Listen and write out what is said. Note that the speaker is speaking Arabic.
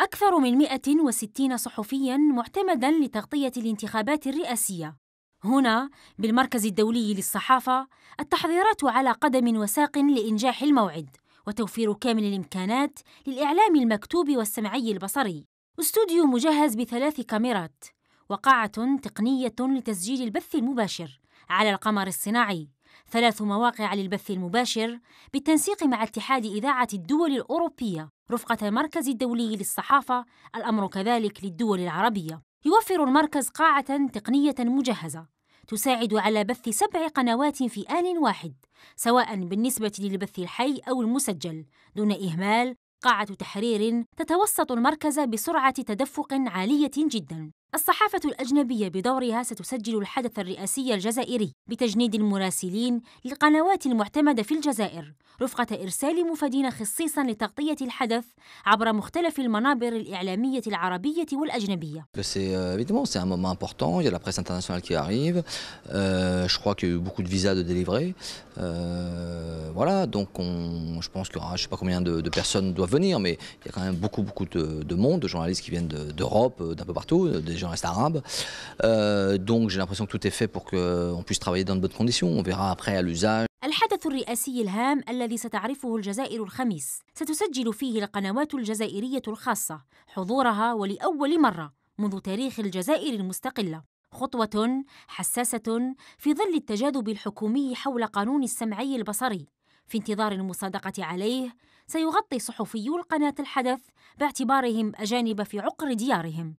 أكثر من 160 صحفياً معتمداً لتغطية الانتخابات الرئاسية. هنا بالمركز الدولي للصحافة التحضيرات على قدم وساق لإنجاح الموعد وتوفير كامل الإمكانات للإعلام المكتوب والسمعي البصري. استوديو مجهز بثلاث كاميرات وقاعة تقنية لتسجيل البث المباشر على القمر الصناعي ثلاث مواقع للبث المباشر بالتنسيق مع اتحاد إذاعة الدول الأوروبية رفقة المركز الدولي للصحافة الأمر كذلك للدول العربية يوفر المركز قاعة تقنية مجهزة تساعد على بث سبع قنوات في آن واحد سواء بالنسبة للبث الحي أو المسجل دون إهمال قاعة تحرير تتوسط المركز بسرعة تدفق عالية جدا الصحافة الأجنبية بدورها ستسجل الحدث الرئاسي الجزائري بتجنيد المراسلين للقنوات المعتمدة في الجزائر رفقة إرسال مفادين خصيصا لتغطية الحدث عبر مختلف المنابر الإعلامية العربية والأجنبية. C'est évidemment c'est un moment important. Il y a la presse internationale qui arrive. Euh, je crois qu'il y a eu beaucoup de visas de délivrer. Euh, voilà, donc on, je pense qu'il y aura, je sais pas combien de, de personnes doivent venir, mais il y a quand même beaucoup beaucoup de, de monde, de journalistes qui viennent d'Europe, d'un peu partout, des gens restent arabes. Euh, donc j'ai l'impression que tout est fait pour qu'on puisse travailler dans de bonnes conditions. On verra après à l'usage. الحدث الرئاسي الهام الذي ستعرفه الجزائر الخميس ستسجل فيه القنوات الجزائرية الخاصة حضورها ولأول مرة منذ تاريخ الجزائر المستقلة خطوة حساسة في ظل التجاذب الحكومي حول قانون السمعي البصري في انتظار المصادقة عليه سيغطي صحفيو القناة الحدث باعتبارهم أجانب في عقر ديارهم